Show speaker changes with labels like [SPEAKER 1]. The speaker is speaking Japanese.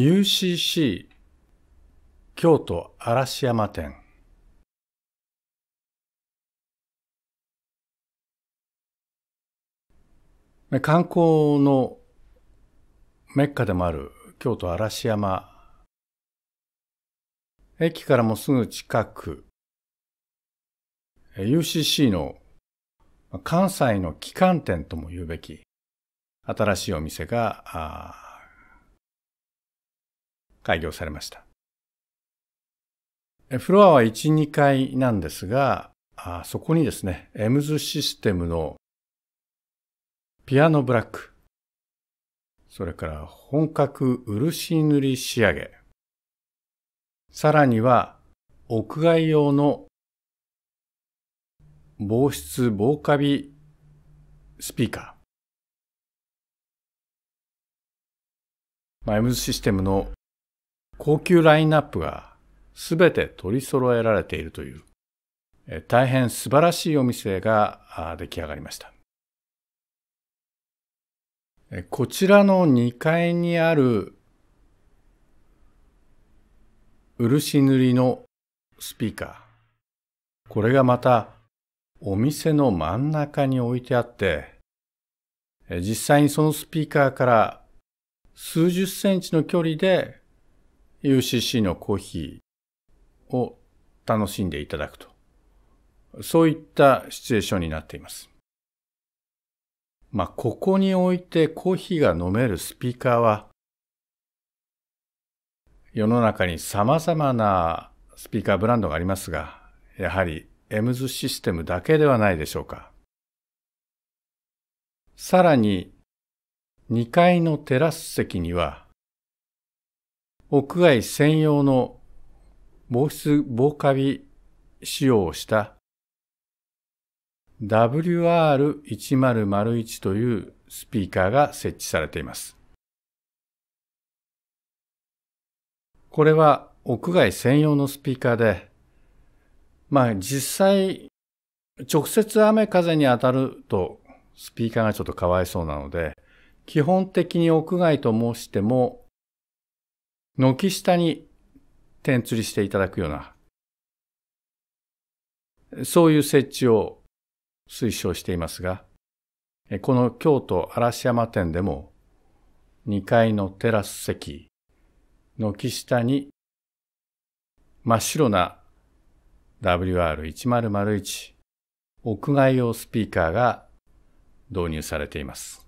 [SPEAKER 1] UCC 京都嵐山店観光のメッカでもある京都嵐山駅からもすぐ近く UCC の関西の旗艦店とも言うべき新しいお店が開業されました。フロアは1、2階なんですが、あそこにですね、エムズシステムのピアノブラック、それから本格漆塗り仕上げ、さらには屋外用の防湿防カビスピーカー、まあ、エムズシステムの高級ラインナップがすべて取り揃えられているという大変素晴らしいお店が出来上がりました。こちらの2階にある漆塗りのスピーカー。これがまたお店の真ん中に置いてあって、実際にそのスピーカーから数十センチの距離で UCC のコーヒーを楽しんでいただくと。そういったシチュエーションになっています。まあ、ここにおいてコーヒーが飲めるスピーカーは、世の中に様々なスピーカーブランドがありますが、やはりエムズシステムだけではないでしょうか。さらに、2階のテラス席には、屋外専用の防湿防カビ使用をした WR1001 というスピーカーが設置されています。これは屋外専用のスピーカーで、まあ実際直接雨風に当たるとスピーカーがちょっとかわいそうなので、基本的に屋外と申しても軒下に点吊りしていただくような、そういう設置を推奨していますが、この京都嵐山店でも2階のテラス席、軒下に真っ白な WR1001 屋外用スピーカーが導入されています。